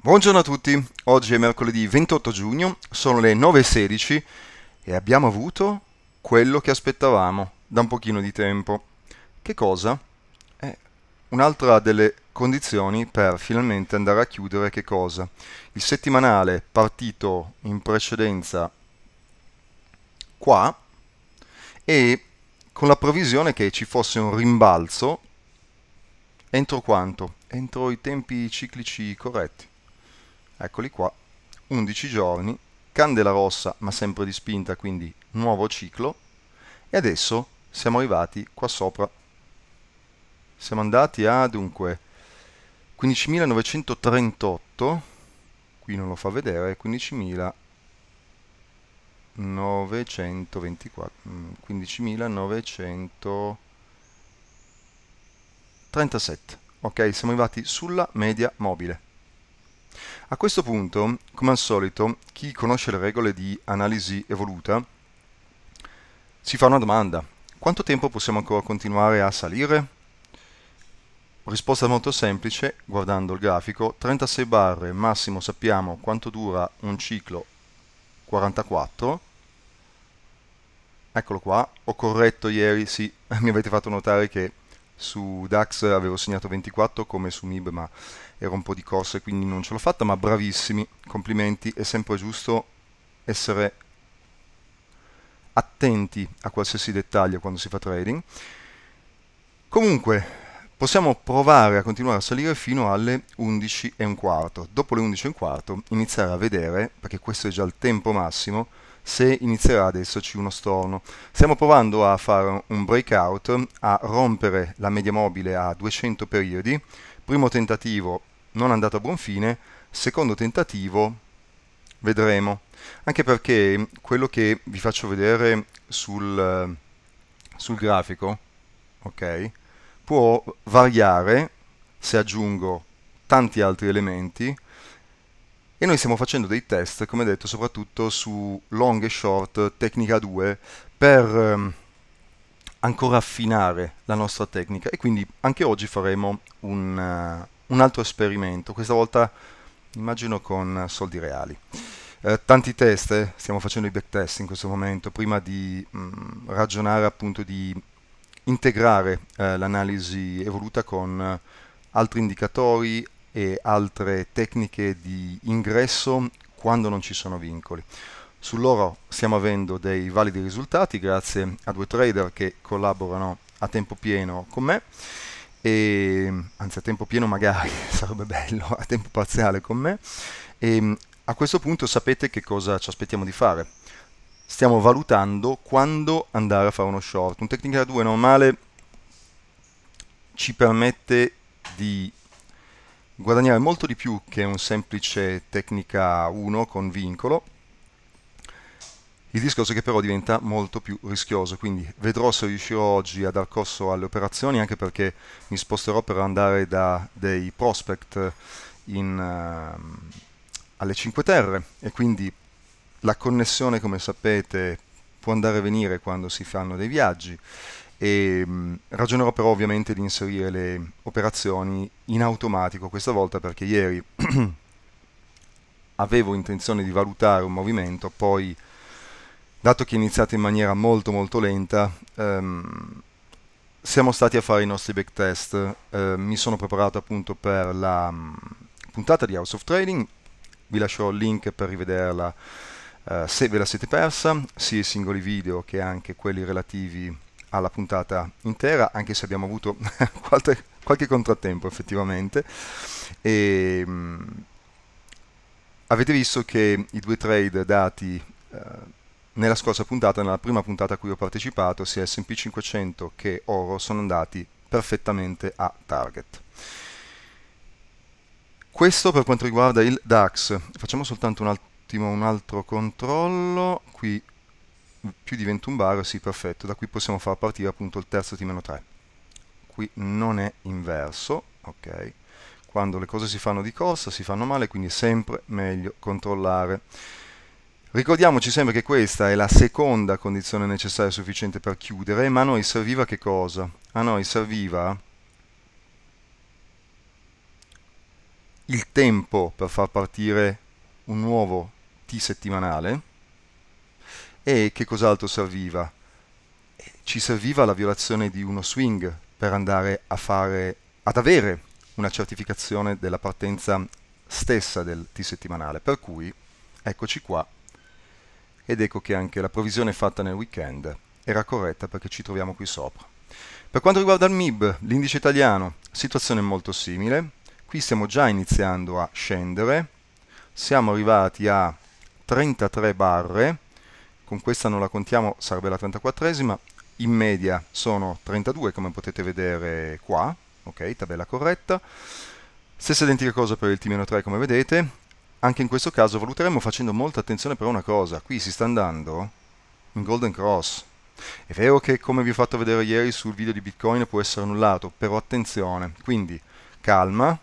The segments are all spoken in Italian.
Buongiorno a tutti, oggi è mercoledì 28 giugno, sono le 9.16 e abbiamo avuto quello che aspettavamo da un pochino di tempo. Che cosa? È eh, un'altra delle condizioni per finalmente andare a chiudere che cosa? Il settimanale partito in precedenza qua e con la previsione che ci fosse un rimbalzo entro quanto? Entro i tempi ciclici corretti eccoli qua, 11 giorni, candela rossa ma sempre di spinta, quindi nuovo ciclo, e adesso siamo arrivati qua sopra. Siamo andati a, dunque, 15.938, qui non lo fa vedere, 15.924, 15.937, mm, ok, siamo arrivati sulla media mobile. A questo punto, come al solito, chi conosce le regole di analisi evoluta si fa una domanda. Quanto tempo possiamo ancora continuare a salire? Risposta molto semplice, guardando il grafico, 36 barre, massimo sappiamo quanto dura un ciclo 44. Eccolo qua, ho corretto ieri, sì, mi avete fatto notare che su DAX avevo segnato 24 come su MIB ma era un po' di corsa e quindi non ce l'ho fatta ma bravissimi, complimenti, è sempre giusto essere attenti a qualsiasi dettaglio quando si fa trading comunque possiamo provare a continuare a salire fino alle 11 e un quarto dopo le 11 e un quarto iniziare a vedere perché questo è già il tempo massimo se inizierà ad esserci uno storno. Stiamo provando a fare un breakout, a rompere la media mobile a 200 periodi, primo tentativo non andato a buon fine, secondo tentativo vedremo, anche perché quello che vi faccio vedere sul, sul grafico okay, può variare se aggiungo tanti altri elementi e noi stiamo facendo dei test, come detto, soprattutto su long e short, tecnica 2, per ehm, ancora affinare la nostra tecnica e quindi anche oggi faremo un, uh, un altro esperimento, questa volta immagino con soldi reali. Eh, tanti test, eh, stiamo facendo i backtest in questo momento, prima di mh, mm, ragionare appunto di integrare eh, l'analisi evoluta con eh, altri indicatori, e altre tecniche di ingresso quando non ci sono vincoli. Su loro stiamo avendo dei validi risultati grazie a due trader che collaborano a tempo pieno con me, e, anzi a tempo pieno magari, sarebbe bello, a tempo parziale con me. E a questo punto sapete che cosa ci aspettiamo di fare. Stiamo valutando quando andare a fare uno short. Un Technical 2 normale ci permette di guadagnare molto di più che un semplice tecnica 1 con vincolo il discorso è che però diventa molto più rischioso, quindi vedrò se riuscirò oggi a dar corso alle operazioni, anche perché mi sposterò per andare da dei prospect in, uh, alle 5 terre e quindi la connessione, come sapete, può andare e venire quando si fanno dei viaggi e ehm, ragionerò però ovviamente di inserire le operazioni in automatico questa volta perché ieri avevo intenzione di valutare un movimento, poi dato che è iniziato in maniera molto molto lenta, ehm, siamo stati a fare i nostri backtest, eh, mi sono preparato appunto per la mm, puntata di House of Trading, vi lascerò il link per rivederla eh, se ve la siete persa, sia i singoli video che anche quelli relativi alla puntata intera, anche se abbiamo avuto qualche, qualche, contrattempo effettivamente. E, ehm, mh, avete visto che i due trade dati eh, nella scorsa puntata, nella prima puntata a cui ho partecipato, sia S&P 500 che Oro sono andati perfettamente a target. Questo per quanto riguarda il DAX, facciamo soltanto un attimo un altro controllo, qui più di 21 bar, sì perfetto, da qui possiamo far partire appunto il terzo T-3. Qui non è inverso, ok? Quando le cose si fanno di corsa si fanno male, quindi è sempre meglio controllare. Ricordiamoci sempre che questa è la seconda condizione necessaria e sufficiente per chiudere, ma a noi serviva che cosa? A noi serviva il tempo per far partire un nuovo T settimanale, e che cos'altro serviva? Ci serviva la violazione di uno swing per andare a fare, ad avere una certificazione della partenza stessa del T settimanale. Per cui eccoci qua ed ecco che anche la provisione fatta nel weekend era corretta perché ci troviamo qui sopra. Per quanto riguarda il MIB, l'indice italiano, situazione molto simile, qui stiamo già iniziando a scendere, siamo arrivati a 33 barre, con questa non la contiamo, sarebbe la 34esima, in media sono 32 come potete vedere qua, ok, tabella corretta. Stessa identica cosa per il T-3 come vedete, anche in questo caso valuteremo facendo molta attenzione per una cosa, qui si sta andando in Golden Cross. È vero che come vi ho fatto vedere ieri sul video di Bitcoin può essere annullato, però attenzione, quindi calma,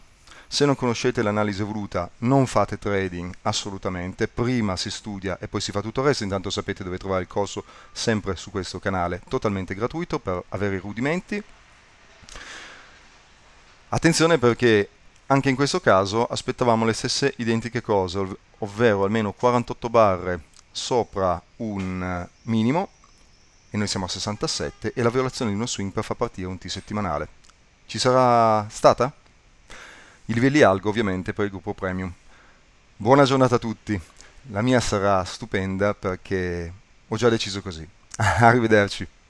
se non conoscete l'analisi evoluta non fate trading assolutamente, prima si studia e poi si fa tutto il resto, intanto sapete dove trovare il corso sempre su questo canale, totalmente gratuito per avere i rudimenti. Attenzione perché anche in questo caso aspettavamo le stesse identiche cose, ov ovvero almeno 48 barre sopra un eh, minimo e noi siamo a 67 e la violazione di uno swing per far partire un T settimanale. Ci sarà stata? il Velialgo ovviamente per il gruppo Premium. Buona giornata a tutti, la mia sarà stupenda perché ho già deciso così. Arrivederci.